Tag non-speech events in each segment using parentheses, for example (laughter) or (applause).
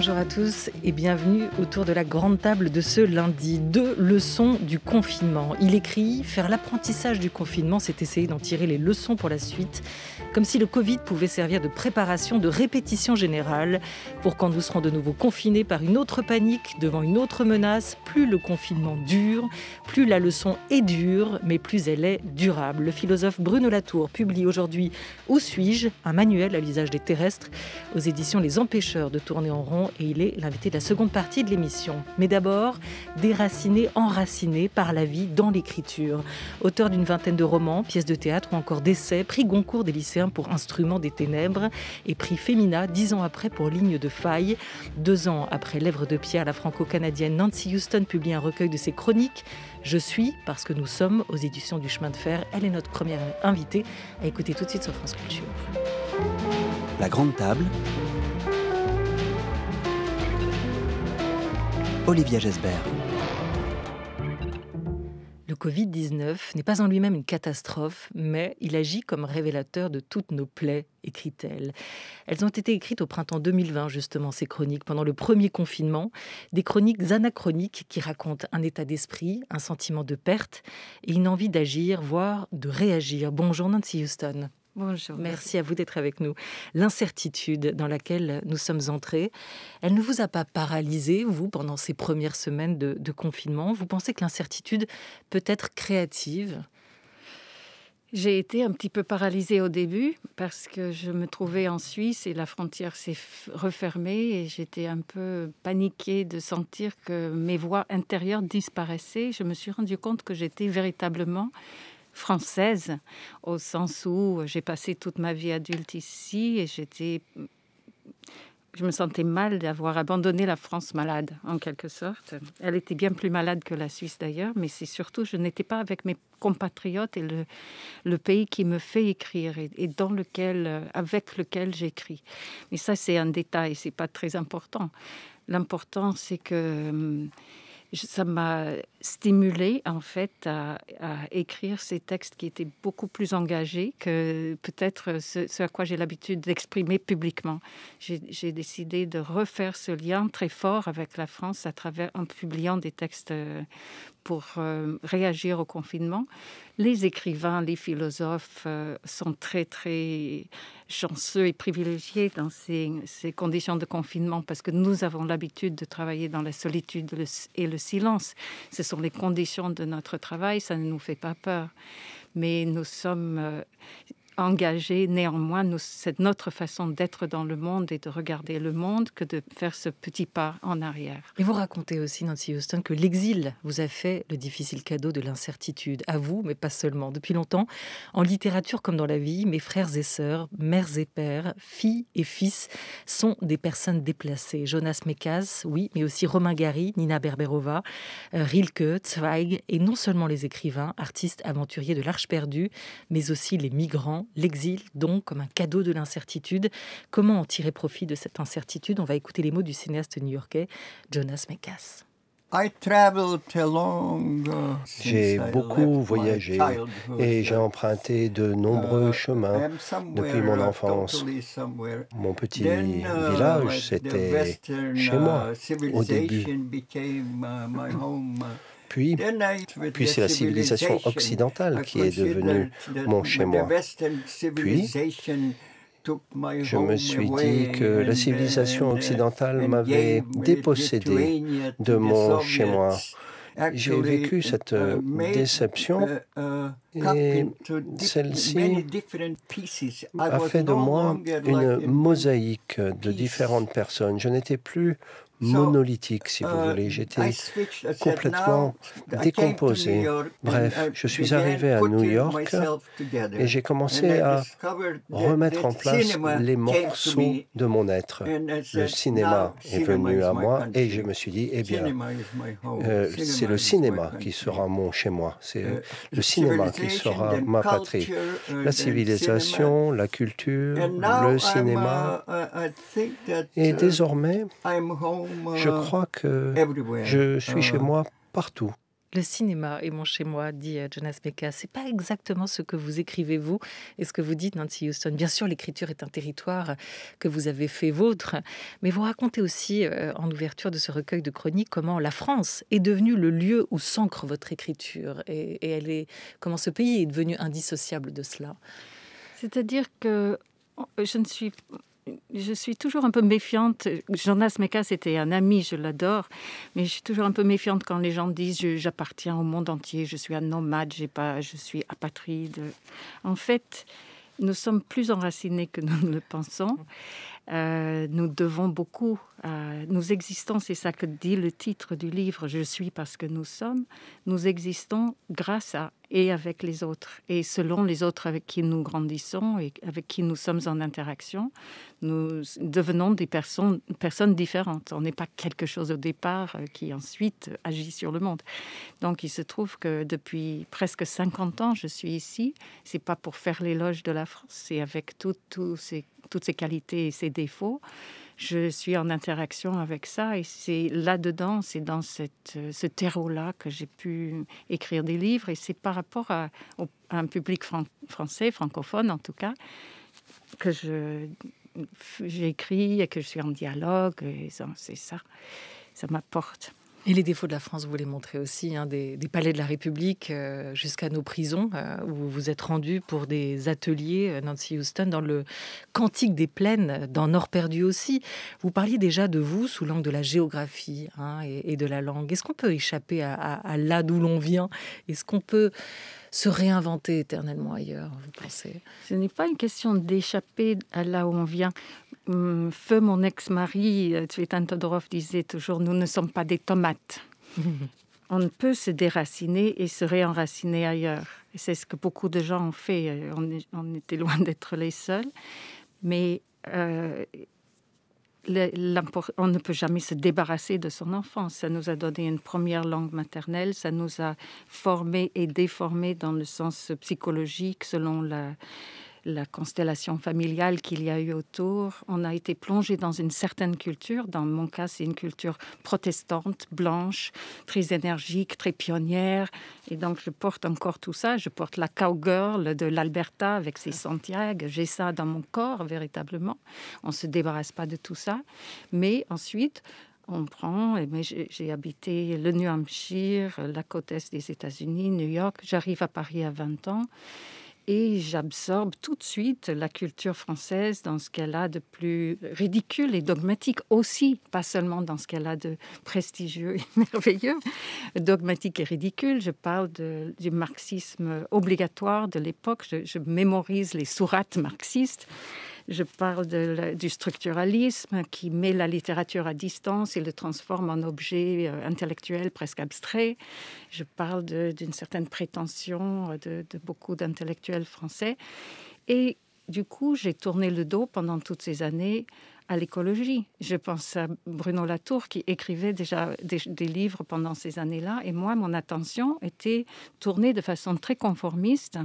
Bonjour à tous et bienvenue autour de la grande table de ce lundi. Deux leçons du confinement. Il écrit Faire l'apprentissage du confinement, c'est essayer d'en tirer les leçons pour la suite, comme si le Covid pouvait servir de préparation, de répétition générale, pour quand nous serons de nouveau confinés par une autre panique, devant une autre menace. Plus le confinement dure, plus la leçon est dure, mais plus elle est durable. Le philosophe Bruno Latour publie aujourd'hui Où suis-je un manuel à l'usage des terrestres aux éditions Les Empêcheurs de tourner en rond et il est l'invité de la seconde partie de l'émission. Mais d'abord, déraciné, enraciné par la vie dans l'écriture. Auteur d'une vingtaine de romans, pièces de théâtre ou encore d'essais, prix Goncourt des lycéens pour Instruments des ténèbres et prix Femina dix ans après pour Ligne de faille. Deux ans après Lèvres de pierre, la franco-canadienne Nancy Houston publie un recueil de ses chroniques. Je suis parce que nous sommes aux éditions du chemin de fer. Elle est notre première invitée à écouter tout de suite sur France Culture. La grande table Olivia Gesbert. Le Covid-19 n'est pas en lui-même une catastrophe, mais il agit comme révélateur de toutes nos plaies, écrit-elle. Elles ont été écrites au printemps 2020, justement, ces chroniques, pendant le premier confinement, des chroniques anachroniques qui racontent un état d'esprit, un sentiment de perte et une envie d'agir, voire de réagir. Bonjour Nancy Houston. Bonjour. Merci à vous d'être avec nous. L'incertitude dans laquelle nous sommes entrés, elle ne vous a pas paralysé, vous, pendant ces premières semaines de, confinement Vous pensez que l'incertitude peut être créative j'ai été un petit peu paralysée au début parce que je me trouvais en Suisse et la frontière s'est refermée et j'étais un peu paniquée de sentir que mes voix intérieures disparaissaient. Je me suis rendu compte que j'étais véritablement française, au sens où j'ai passé toute ma vie adulte ici et j'étais je me sentais mal d'avoir abandonné la France malade, en quelque sorte. Elle était bien plus malade que la Suisse d'ailleurs, mais c'est surtout, je n'étais pas avec mes compatriotes et le, pays qui me fait écrire et, dans lequel, avec lequel j'écris. Mais ça, c'est un détail, c'est pas très important. L'important, c'est que hum, ça m'a stimulé en fait à, écrire ces textes qui étaient beaucoup plus engagés que peut-être ce, à quoi j'ai l'habitude d'exprimer publiquement. J'ai décidé de refaire ce lien très fort avec la France à travers en publiant des textes pour euh, réagir au confinement. Les écrivains, les philosophes euh, sont très très chanceux et privilégiés dans ces, conditions de confinement parce que nous avons l'habitude de travailler dans la solitude et le silence. Ce sont les conditions de notre travail, ça ne nous fait pas peur. Mais nous sommes euh, engager néanmoins cette autre notre façon d'être dans le monde et de regarder le monde que de faire ce petit pas en arrière. Et vous racontez aussi, Nancy Houston, que l'exil vous a fait le difficile cadeau de l'incertitude, à vous, mais pas seulement. Depuis longtemps, en littérature comme dans la vie, mes frères et sœurs, mères et pères, filles et fils sont des personnes déplacées. Jonas Mekas, oui, mais aussi Romain Gary, Nina Berberova, euh, Rilke, Zweig, et non seulement les écrivains, artistes, aventuriers de l'Arche perdue, mais aussi les migrants, l'exil donc comme un cadeau de l'incertitude. Comment en tirer profit de cette incertitude On va écouter les mots du cinéaste new-yorkais Jonas Mekas. J'ai beaucoup voyagé et j'ai emprunté de nombreux uh, chemins depuis mon enfance. Mon petit uh, village, c'était chez moi uh, au début. Puis, c'est la civilisation occidentale qui est devenue mon chez-moi. Puis, je me suis dit que la civilisation occidentale m'avait dépossédé de mon chez-moi. J'ai vécu cette euh, déception et celle-ci a fait de moi une mosaïque de différentes personnes. Je n'étais plus monolithique, si vous euh, voulez. J'étais complètement décomposé. Bref, uh, je suis arrivé à New York et j'ai commencé à remettre en place les morceaux de mon être. Le cinéma est venu à moi et je me suis dit, eh bien, euh, c'est le cinéma qui sera mon chez moi. C'est euh, le cinéma qui sera ma patrie. Uh, la civilisation, la culture, le cinéma. Uh, et désormais, je crois que je suis chez euh. moi partout. Le cinéma est mon chez-moi, dit euh, Jonas Ce C'est pas exactement ce que vous écrivez vous et ce que vous dites Nancy Houston. Bien sûr, l'écriture est un territoire que vous avez fait vôtre, mais vous racontez aussi euh, en ouverture de ce recueil de chroniques comment la France est devenue le lieu où s'ancre votre écriture et, elle est comment ce pays est devenu indissociable de cela. C'est-à-dire que je ne suis je suis toujours un peu méfiante. Jonas Mekas c'était un ami, je l'adore, mais je suis toujours un peu méfiante quand les gens disent j'appartiens au monde entier, je suis un nomade, j'ai pas, je suis apatride. En fait, nous sommes plus enracinés que nous ne le pensons. Euh, nous devons beaucoup, euh, nous existons, c'est ça que dit le titre du livre, Je suis parce que nous sommes, nous existons grâce à et avec les autres, et selon les autres avec qui nous grandissons et avec qui nous sommes en interaction, nous devenons des personnes, personnes différentes. On n'est pas quelque chose au départ euh, qui ensuite agit sur le monde. Donc il se trouve que depuis presque 50 ans, je suis ici. C'est pas pour faire l'éloge de la France, c'est avec tous ces toutes ses qualités et ses défauts. Je suis en interaction avec ça et c'est là-dedans, c'est dans cette, euh, ce terreau-là que j'ai pu écrire des livres et c'est par rapport à, un public français, francophone en tout cas, que j'écris et que je suis en dialogue, et c'est ça, ça m'apporte. Et les défauts de la France, vous les montrez aussi, hein, des, des, palais de la République euh, jusqu'à nos prisons, euh, où vous êtes rendu pour des ateliers, euh, Nancy Houston, dans le Cantique des Plaines, dans Nord Perdu aussi. Vous parliez déjà de vous sous l'angle de la géographie hein, et, de la langue. Est-ce qu'on peut échapper à, à, à là d'où l'on vient Est-ce qu'on peut se réinventer éternellement ailleurs, vous pensez Ce n'est pas une question d'échapper à là où on vient. Hum, feu, mon ex-mari, euh, Tsvetan Todorov disait toujours Nous ne sommes pas des tomates. (laughs) on ne peut se déraciner et se réenraciner ailleurs. c'est ce que beaucoup de gens ont fait. Euh, on, était loin d'être les seuls. Mais. Euh, on ne peut jamais se débarrasser de son enfance. Ça nous a donné une première langue maternelle, ça nous a formés et déformés dans le sens psychologique selon la, la constellation familiale qu'il y a eu autour. On a été plongé dans une certaine culture. Dans mon cas, c'est une culture protestante, blanche, très énergique, très pionnière. Et donc, je porte encore tout ça. Je porte la cowgirl de l'Alberta avec ses Santiago. J'ai ça dans mon corps, véritablement. On ne se débarrasse pas de tout ça. Mais ensuite, on prend, mais j'ai habité le New Hampshire, la côte est des États-Unis, New York. J'arrive à Paris à 20 ans et j'absorbe tout de suite la culture française dans ce qu'elle a de plus ridicule et dogmatique aussi, pas seulement dans ce qu'elle a de prestigieux et (laughs) merveilleux, dogmatique et ridicule. Je parle du marxisme obligatoire de l'époque, je, je mémorise les sourates marxistes. Je parle du structuralisme qui met la littérature à distance et le transforme en objet euh, intellectuel presque abstrait. Je parle d'une certaine prétention euh, de, de beaucoup d'intellectuels français. Et du coup, j'ai tourné le dos pendant toutes ces années à l'écologie. Je pense à Bruno Latour qui écrivait déjà des, livres pendant ces années-là. Et moi, mon attention était tournée de façon très conformiste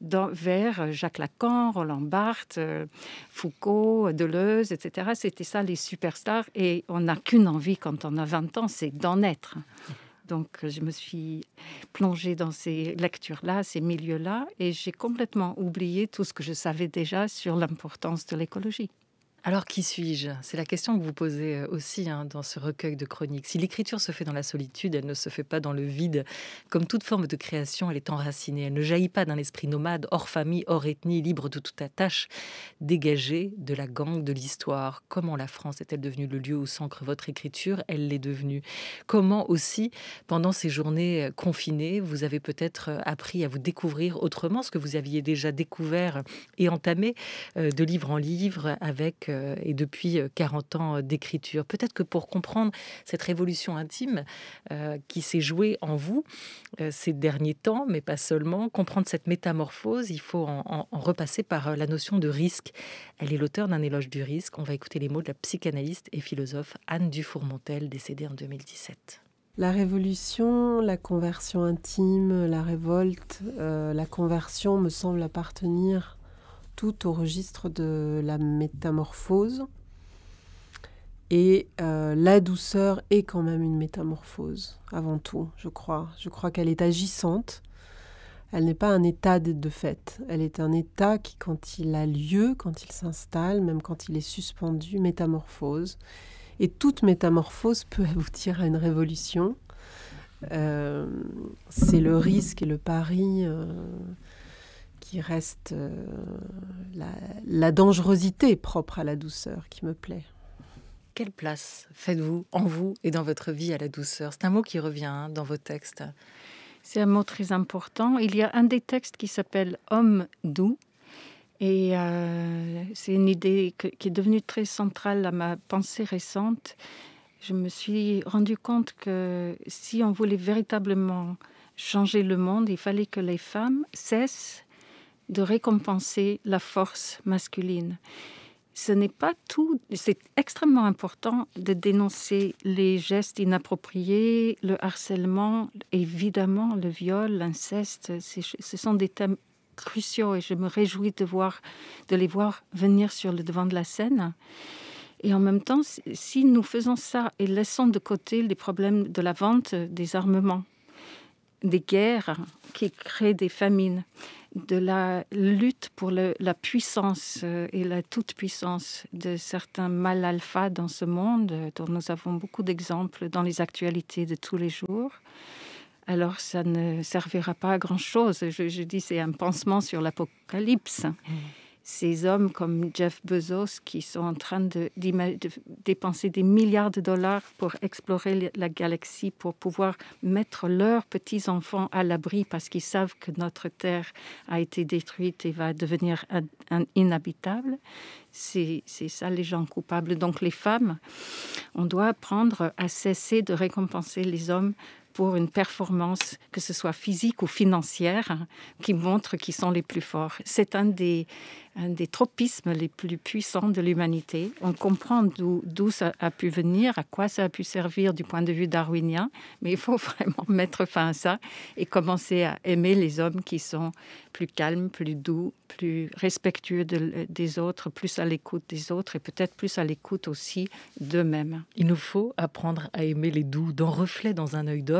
vers Jacques Lacan, Roland Barthes, euh, Foucault, Deleuze, etc. C'était ça les superstars. Et on n'a qu'une envie quand on a 20 ans, c'est d'en être. Donc, je me suis plongée dans ces lectures-là, ces milieux-là, et j'ai complètement oublié tout ce que je savais déjà sur l'importance de l'écologie. Alors qui suis-je C'est la question que vous posez euh, aussi hein, dans ce recueil de chroniques. Si l'écriture se fait dans la solitude, elle ne se fait pas dans le vide. Comme toute forme de création, elle est enracinée. Elle ne jaillit pas d'un esprit nomade, hors famille, hors ethnie, libre de toute attache, dégagée de la gangue de l'histoire. Comment la France est-elle devenue le lieu où s'ancre votre écriture Elle l'est devenue. Comment aussi, pendant ces journées euh, confinées, vous avez peut-être euh, appris à vous découvrir autrement ce que vous aviez déjà découvert et entamé de livre en livre avec euh, et depuis 40 euh, ans euh, d'écriture. Peut-être que pour comprendre cette révolution intime qui s'est jouée en vous ces derniers temps, mais pas seulement, comprendre cette métamorphose, il faut en, repasser par la notion de risque. Elle est l'auteur d'un éloge du risque. On va écouter les mots de la psychanalyste et philosophe Anne Dufourmontel décédée en 2017. La révolution, la conversion intime, la révolte, la conversion me semble appartenir tout au registre de la métamorphose. Et euh, la douceur est quand même une métamorphose, avant tout, je crois. Je crois qu'elle est agissante. Elle n'est pas un état de fait. Elle est un état qui, quand il a lieu, quand il s'installe, même quand il est suspendu, métamorphose. Et toute métamorphose peut (laughs) aboutir à une révolution. Euh, c'est le risque et le pari. Euh, qui reste euh, la, dangerosité propre à la douceur qui me plaît. Quelle place faites-vous en vous et dans votre vie à la douceur C'est un mot qui revient hein, dans vos textes. C'est un mot très important. Il y a un des textes qui s'appelle Homme doux. Et euh, c'est une idée qui est devenue très centrale à ma pensée récente. Je me suis rendu compte que si on voulait véritablement changer le monde, il fallait que les femmes cessent de récompenser la force masculine. Ce n'est pas tout. C'est extrêmement important de dénoncer les gestes inappropriés, le harcèlement, évidemment le viol, l'inceste. Ce sont des thèmes cruciaux et je me réjouis de, les voir venir sur le devant de la scène. Et en même temps, si nous faisons ça et laissons de côté les problèmes de la vente euh, des armements, des guerres qui créent des famines, de la lutte pour la puissance euh, et la toute-puissance de certains mal alpha dans ce monde, euh, dont nous avons beaucoup d'exemples dans les actualités de tous les jours. Alors ça ne servira pas à grand-chose. Je, dis c'est un pansement sur l'apocalypse. Mm ces hommes comme Jeff Bezos qui sont en train de, dépenser des milliards de dollars pour explorer la galaxie, pour pouvoir mettre leurs petits-enfants à l'abri parce qu'ils savent que notre Terre a été détruite et va devenir inhabitable. C'est ça les gens coupables. Donc les femmes, on doit apprendre à cesser de récompenser les hommes pour une performance, que ce soit physique ou financière, qui montre qu'ils sont les plus forts. C'est un des, des tropismes les plus puissants de l'humanité. On comprend d'où ça a pu venir, à quoi ça a pu servir du point de vue darwinien, mais il faut (laughs) vraiment mettre fin à ça et commencer à aimer les hommes qui sont plus calmes, plus doux, plus respectueux des autres, plus à l'écoute des autres et peut-être plus à l'écoute aussi d'eux-mêmes. Il nous faut apprendre à aimer les doux, d'en reflet dans un œil d'homme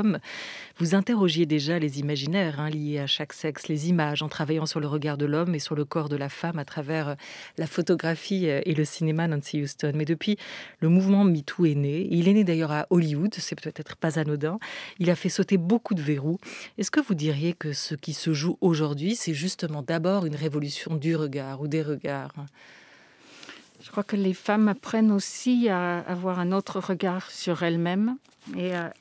vous interrogiez déjà les imaginaires hein, liés à chaque sexe, les images, en travaillant sur le regard de l'homme et sur le corps de la femme à travers euh, la photographie euh, et le cinéma Nancy Houston. Mais depuis, le mouvement MeToo est né. Il est né d'ailleurs à Hollywood, c'est peut-être pas anodin. Il a fait sauter beaucoup de verrous. Est-ce que vous diriez que ce qui se joue aujourd'hui, c'est justement d'abord une révolution du regard ou des regards je crois que les femmes apprennent aussi à avoir un autre regard sur elles-mêmes et à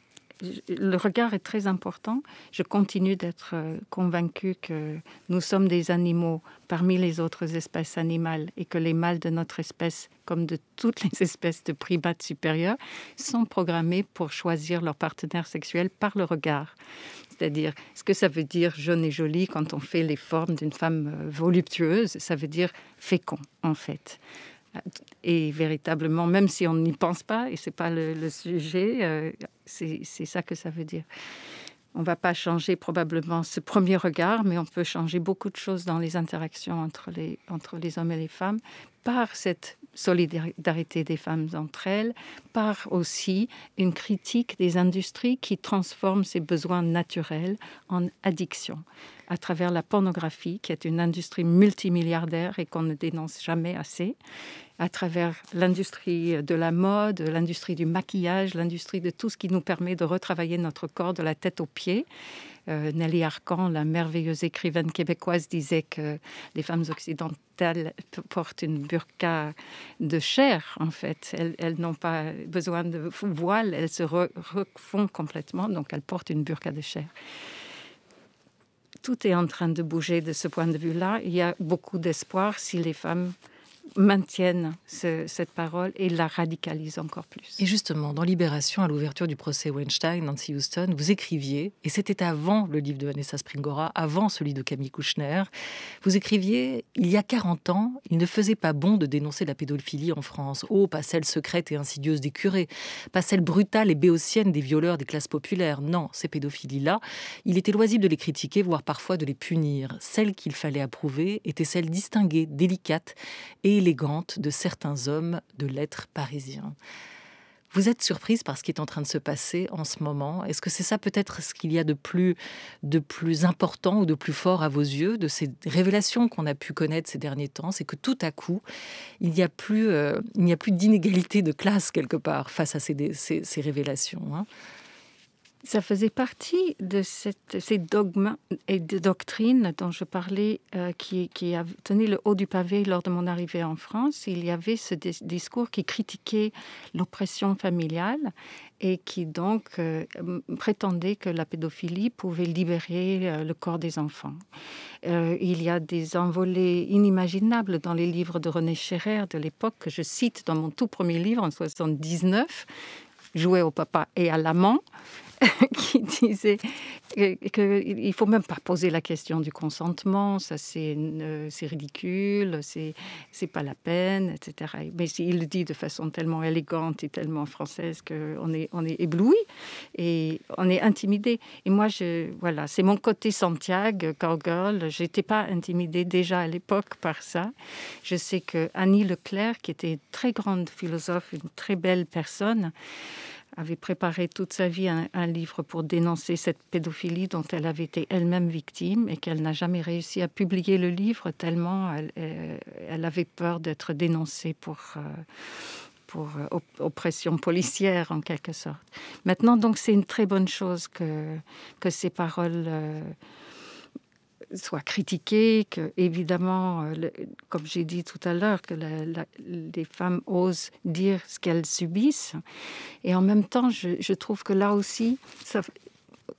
le regard est très important. Je continue d'être euh, convaincue que nous sommes des animaux parmi les autres espèces animales et que les mâles de notre espèce, comme de toutes les (laughs) espèces de primates supérieurs, sont programmés pour choisir leur partenaire sexuel par le regard. C'est-à-dire, ce que ça veut dire jaune et jolie quand on fait les formes d'une femme euh, voluptueuse, ça veut dire fécond en fait. Et véritablement, même si on n'y pense pas, et ce n'est pas le, sujet, euh, c'est ça que ça veut dire. On ne va pas changer probablement ce premier regard, mais on peut changer beaucoup de choses dans les interactions entre les, entre les hommes et les femmes par cette solidarité des femmes entre elles, par aussi une critique des industries qui transforment ces besoins naturels en addiction à travers la pornographie, qui est une industrie multimilliardaire et qu'on ne dénonce jamais assez, à travers l'industrie de la mode, l'industrie du maquillage, l'industrie de tout ce qui nous permet de retravailler notre corps de la tête aux pieds. Euh, Nelly Arcan, la merveilleuse écrivaine québécoise, disait que les femmes occidentales portent une burqa de chair, en fait. Elles, elles n'ont pas besoin de voile, elles se refont complètement, donc elles portent une burqa de chair tout est en train de bouger de ce point de vue-là. Il y a beaucoup d'espoir si les femmes maintiennent cette parole et la radicalisent encore plus. Et justement, dans Libération, à l'ouverture du procès Weinstein, Nancy Houston, vous écriviez, et c'était avant le livre de Vanessa Springora, avant celui de Camille Kouchner, vous écriviez Il y a 40 ans, il ne faisait pas bon de dénoncer la pédophilie en France. Oh, pas celle secrète et insidieuse des curés, pas celle brutale et béotienne des violeurs des classes populaires. Non, ces pédophilies-là, il était loisible de les critiquer, voire parfois de les punir. Celles qu'il fallait approuver étaient celles distinguées, délicates et élégante de certains hommes de lettres parisiens. Vous êtes surprise par ce qui est en train de se passer en ce moment. Est-ce que c'est ça peut-être ce qu'il y a de plus, de plus important ou de plus fort à vos yeux de ces révélations qu'on a pu connaître ces derniers temps C'est que tout à coup, il n'y a plus, euh, il n'y a plus d'inégalité de classe quelque part face à ces, révélations. Hein. Ça faisait partie de ces dogmes et de doctrines dont je parlais, euh, qui, tenaient le haut du pavé lors de mon arrivée en France. Il y avait ce discours qui critiquait l'oppression familiale et qui donc euh, prétendait que la pédophilie pouvait libérer euh, le corps des enfants. il y a des envolées inimaginables dans les livres de René Scherer de l'époque que je cite dans mon tout premier livre en 1979, « Jouer au papa et à l'amant (laughs) qui disait qu'il ne faut même pas poser la question du consentement, ça c'est ridicule, c'est pas la peine, etc. Mais il le dit de façon tellement élégante et tellement française qu'on est, on est ébloui et on est intimidé. Et moi, je, voilà, c'est mon côté Santiago, Cowgirl, j'étais pas intimidée déjà à l'époque par ça. Je sais que Annie Leclerc, qui était une très grande philosophe, une très belle personne, avait préparé toute sa vie un, livre pour dénoncer cette pédophilie dont elle avait été elle-même victime et qu'elle n'a jamais réussi à publier le livre tellement elle, euh, elle avait peur d'être dénoncée pour, euh, pour euh, oppression policière en quelque sorte. Maintenant, donc, c'est une très bonne chose que, que ces paroles soit critiquée, que évidemment, euh, comme j'ai dit tout à l'heure, que les femmes osent dire ce qu'elles subissent. Et en même temps, je, trouve que là aussi,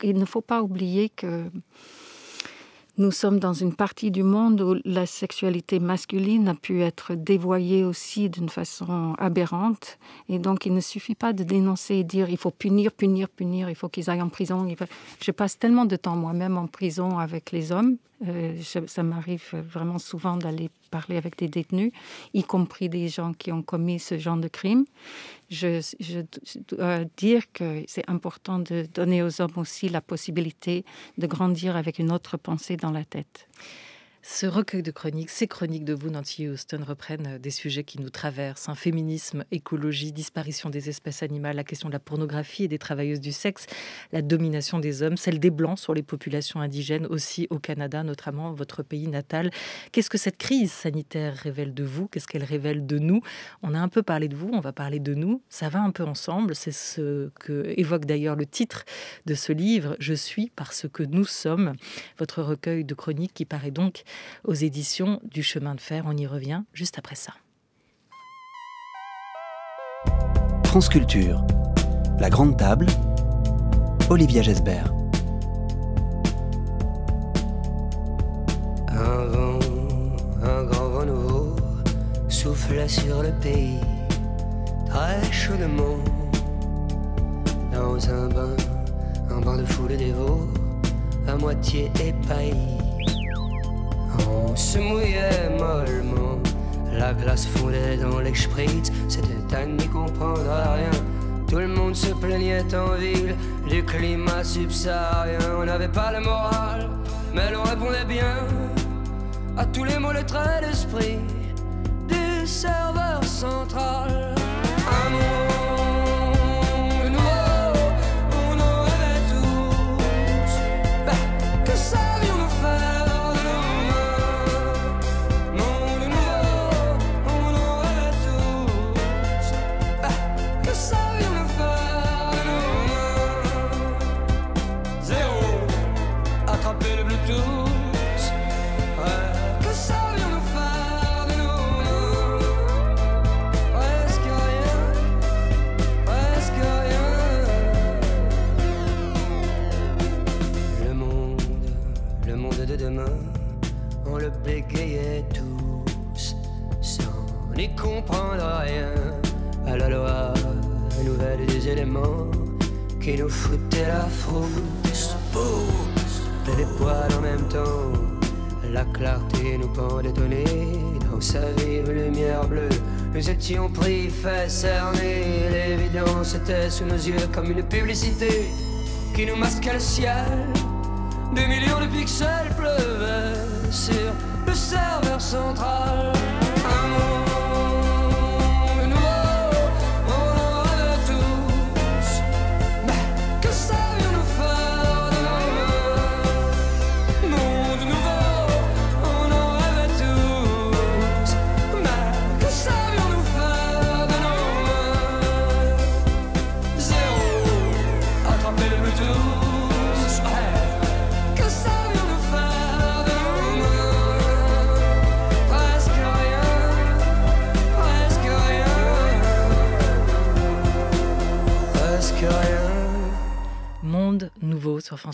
il ne faut pas oublier que nous sommes dans une partie du monde où la sexualité masculine a pu être dévoyée aussi d'une façon aberrante. Et donc, il ne suffit pas de dénoncer et dire il faut punir, punir, punir, il faut qu'ils aillent en prison. Je passe tellement de temps moi-même en prison avec les hommes. Euh, ça m'arrive vraiment souvent d'aller parler avec des détenus, y compris des gens qui ont commis ce genre de crime. je dois dire que c'est important de donner aux hommes aussi la possibilité de grandir avec une autre pensée dans la tête. Ce recueil de chroniques, ces chroniques de vous, Nancy Houston, reprennent euh, des sujets qui nous traversent un féminisme, écologie, disparition des espèces animales, la question de la pornographie et des travailleuses du sexe, la domination des hommes, celle des blancs sur les populations indigènes, aussi au Canada, notamment votre pays natal. Qu'est-ce que cette crise sanitaire révèle de vous Qu'est-ce qu'elle révèle de nous On a un peu parlé de vous, on va parler de nous. Ça va un peu ensemble. C'est ce que évoque d'ailleurs le titre de ce livre Je suis parce que nous sommes. Votre recueil de chroniques qui paraît donc aux éditions du Chemin de Fer. On y revient juste après ça. France Culture, la grande table, Olivia Gesbert. Un vent, un grand vent nouveau souffle sur le pays, très chaudement, dans un bain, un bain de foule dévots, à moitié épaillé. On se mouillait mollement, la glace fondait dans les spritz, c'était à n'y comprendre à rien. Tout le monde se plaignait en ville du climat subsaharien. On n'avait pas le moral, mais l'on répondait bien à tous les mots, le trait d'esprit du serveur central. n'y comprendra rien à la loi nouvelle des éléments qui nous foutaient la frousse. Les poils en même temps, la clarté nous pendait donné dans sa vive lumière bleue. Nous étions pris, fait cerner L'évidence était sous nos yeux comme une publicité qui nous masquait le ciel. Des millions de pixels pleuvaient sur le serveur central.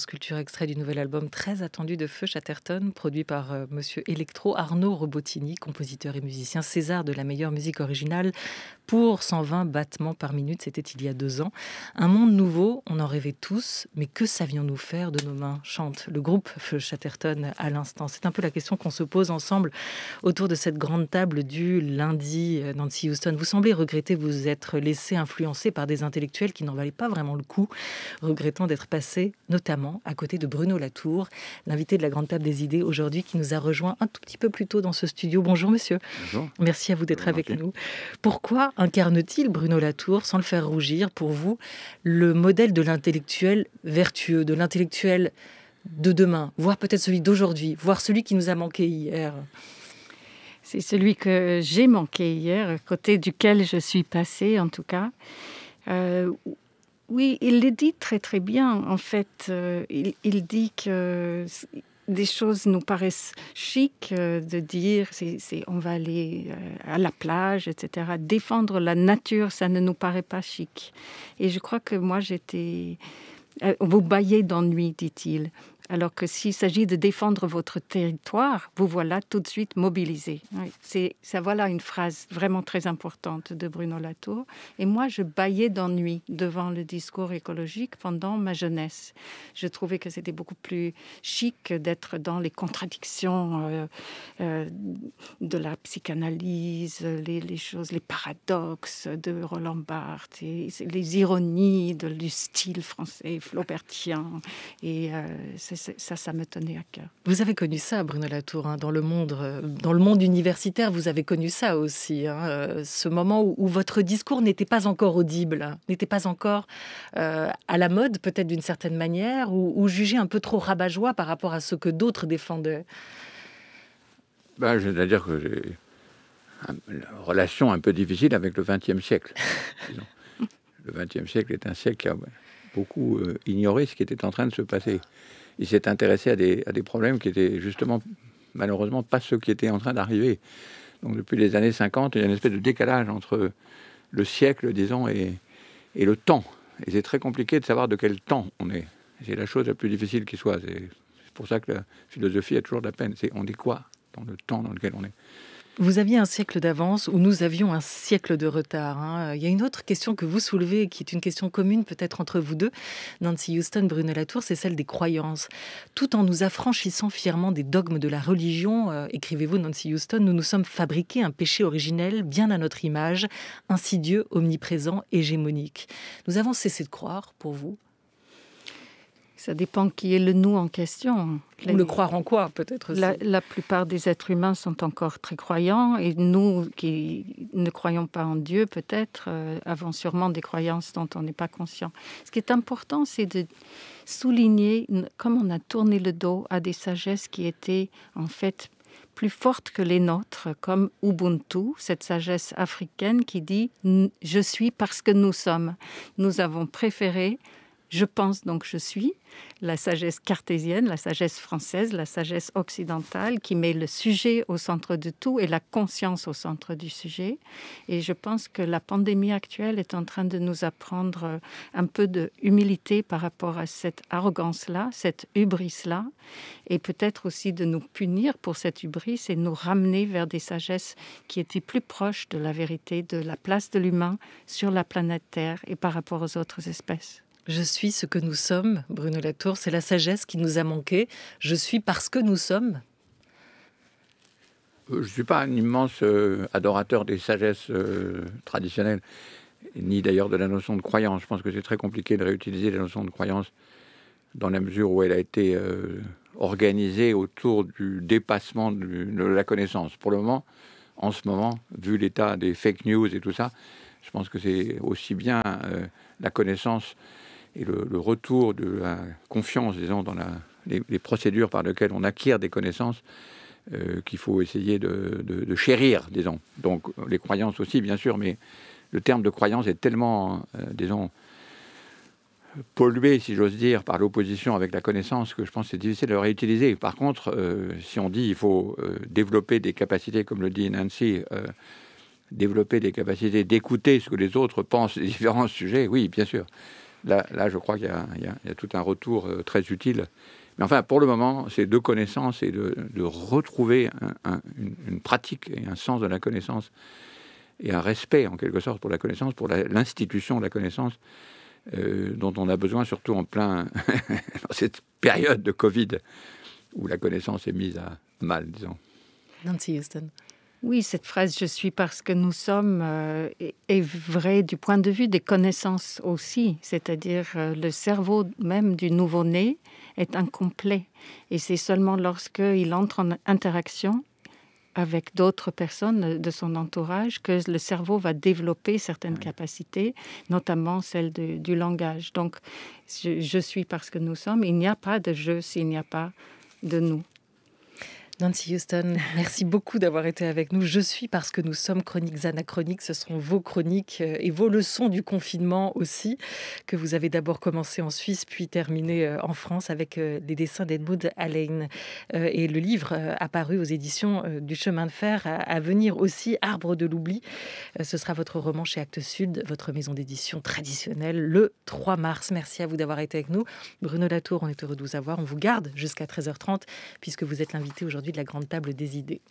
Culture, extrait du nouvel album très attendu de Feu Chatterton, produit par euh, Monsieur Electro Arnaud Robotini, compositeur et musicien César de la meilleure musique originale, pour 120 battements par minute, c'était il y a deux ans. Un monde nouveau, on en rêvait tous, mais que savions-nous faire de nos mains Chante le groupe Feu Chatterton à l'instant. C'est un peu la question qu'on se pose ensemble autour de cette grande table du lundi. Euh, Nancy Houston, vous semblez regretter vous être laissé influencer par des intellectuels qui n'en valaient pas vraiment le coup, regrettant d'être passé notamment à côté de Bruno Latour, l'invité de la Grande Table des Idées aujourd'hui, qui nous a rejoint un tout petit peu plus tôt dans ce studio. Bonjour monsieur. Bonjour. Merci à vous d'être avec nous. Pourquoi incarne-t-il Bruno Latour, sans le faire rougir, pour vous, le modèle de l'intellectuel vertueux, de l'intellectuel de demain, voire peut-être celui d'aujourd'hui, voire celui qui nous a manqué hier C'est celui que j'ai manqué hier, côté duquel je suis passée en tout cas. Euh, oui, il le dit très très bien. En fait, euh, il, dit que des choses nous paraissent chic euh, de dire on va aller euh, à la plage, etc. Défendre la nature, ça ne nous paraît pas chic. Et je crois que moi j'étais... vous baillez d'ennui, dit-il. Alors que s'il s'agit de défendre votre territoire, vous voilà tout de suite mobilisé. c'est ça, voilà une phrase vraiment très importante de Bruno Latour. Et moi, je baillais d'ennui devant le discours écologique pendant ma jeunesse. Je trouvais que c'était beaucoup plus chic d'être dans les contradictions euh, euh, de la psychanalyse, les, choses, les paradoxes de Roland Barthes, et les ironies du style français flaubertien. Et euh, ça, ça me tenait à cœur. Vous avez connu ça, Bruno Latour, hein, dans, le monde, euh, dans le monde universitaire, vous avez connu ça aussi, hein, euh, ce moment où, votre discours n'était pas encore audible, n'était pas encore euh, à la mode, peut-être d'une certaine manière, ou, jugé un peu trop rabat-joie par rapport à ce que d'autres défendaient. je bah, à dire que j'ai une relation un peu difficile avec le XXe siècle. (laughs) le XXe siècle est un siècle qui a beaucoup ignoré ce qui était en train de se passer il s'est intéressé à des, problèmes qui étaient justement, malheureusement, pas ceux qui étaient en train d'arriver. Donc depuis les années 50, il y a une espèce de décalage entre le siècle, disons, et, et le temps. Et c'est très compliqué de savoir de quel temps on est. C'est la chose la plus difficile qui soit. C'est pour ça que la philosophie a toujours de la peine. C'est on dit quoi dans le temps dans lequel on est. Vous aviez un siècle d'avance ou nous avions un siècle de retard. Hein. Il y a une autre question que vous soulevez, qui est une question commune peut-être entre vous deux, Nancy Houston, Bruno Latour, c'est celle des croyances. Tout en nous affranchissant fièrement des dogmes de la religion, euh, écrivez-vous Nancy Houston, nous nous sommes fabriqués un péché originel, bien à notre image, insidieux, omniprésent, hégémonique. Nous avons cessé de croire, pour vous, ça dépend qui est le nous en question. Ou le croire en quoi, peut-être la, plupart des êtres humains sont encore très croyants, et nous qui ne croyons pas en Dieu, peut-être, euh, avons sûrement des croyances dont on n'est pas conscient. Ce qui est important, c'est de souligner comme on a tourné le dos à des sagesses qui étaient en fait plus fortes que les nôtres, comme Ubuntu, cette sagesse africaine qui dit ⁇ Je suis parce que nous sommes ⁇ Nous avons préféré je pense donc je suis, la sagesse cartésienne, la sagesse française, la sagesse occidentale qui met le sujet au centre de tout et la conscience au centre du sujet. Et je pense que la pandémie actuelle est en train de nous apprendre euh, un peu de humilité par rapport à cette arrogance-là, cette hubris-là, et peut-être aussi de nous punir pour cette hubris et nous ramener vers des sagesses qui étaient plus proches de la vérité, de la place de l'humain sur la planète Terre et par rapport aux autres espèces. Je suis ce que nous sommes, Bruno Latour. C'est la sagesse qui nous a manqué. Je suis parce que nous sommes. Euh, je ne suis pas un immense euh, adorateur des sagesses euh, traditionnelles, ni d'ailleurs de la notion de croyance. Je pense que c'est très compliqué de réutiliser la notion de croyance dans la mesure où elle a été organisée autour du dépassement de la connaissance. Pour le moment, en ce moment, vu l'état des fake news et tout ça, je pense que c'est aussi bien la connaissance et le, retour de la confiance, disons, dans les, procédures par lesquelles on acquiert des connaissances euh, qu'il faut essayer de, chérir, disons. Donc les croyances aussi, bien sûr, mais le terme de croyance est tellement, euh, disons, pollué, si j'ose dire, par l'opposition avec la connaissance que je pense que c'est difficile de réutiliser. Par contre, euh, si on dit il faut développer des capacités, comme le dit Nancy, développer des capacités d'écouter ce que les autres pensent des différents (laughs) sujets, oui, bien sûr là, je crois qu'il y, a tout un retour euh, très utile. Mais enfin, pour le moment, c'est de connaissance et de, retrouver une, pratique et un sens de la connaissance et un respect, en quelque sorte, pour la connaissance, pour l'institution de la connaissance, euh, dont on a besoin, surtout en plein, (laughs) cette période de Covid, où la connaissance est mise à mal, disons. Nancy Houston. Oui, cette phrase Je suis parce que nous sommes euh, est vraie du point de vue des connaissances aussi, c'est-à-dire euh, le cerveau même du nouveau-né est incomplet et c'est seulement lorsqu'il entre en interaction avec d'autres personnes de son entourage que le cerveau va développer certaines capacités, notamment celle du langage. Donc, je suis parce que nous sommes, il n'y a pas de je s'il n'y a pas de nous. Nancy Houston, merci (laughs) beaucoup d'avoir été avec nous. Je suis parce que nous sommes chroniques anachroniques. Ce sont vos chroniques euh, et vos leçons du confinement aussi, que vous avez d'abord commencé en Suisse, puis terminé euh, en France avec euh, les dessins d'Edmund Allen Et le livre apparu aux éditions du Chemin de Fer à venir aussi, Arbre de l'oubli. Ce sera votre roman chez Actes Sud, votre maison d'édition traditionnelle, le 3 mars. Merci à vous d'avoir été avec nous. Bruno Latour, on est heureux de vous avoir. On vous garde jusqu'à 13h30 puisque vous êtes l'invité aujourd'hui de la grande table des idées.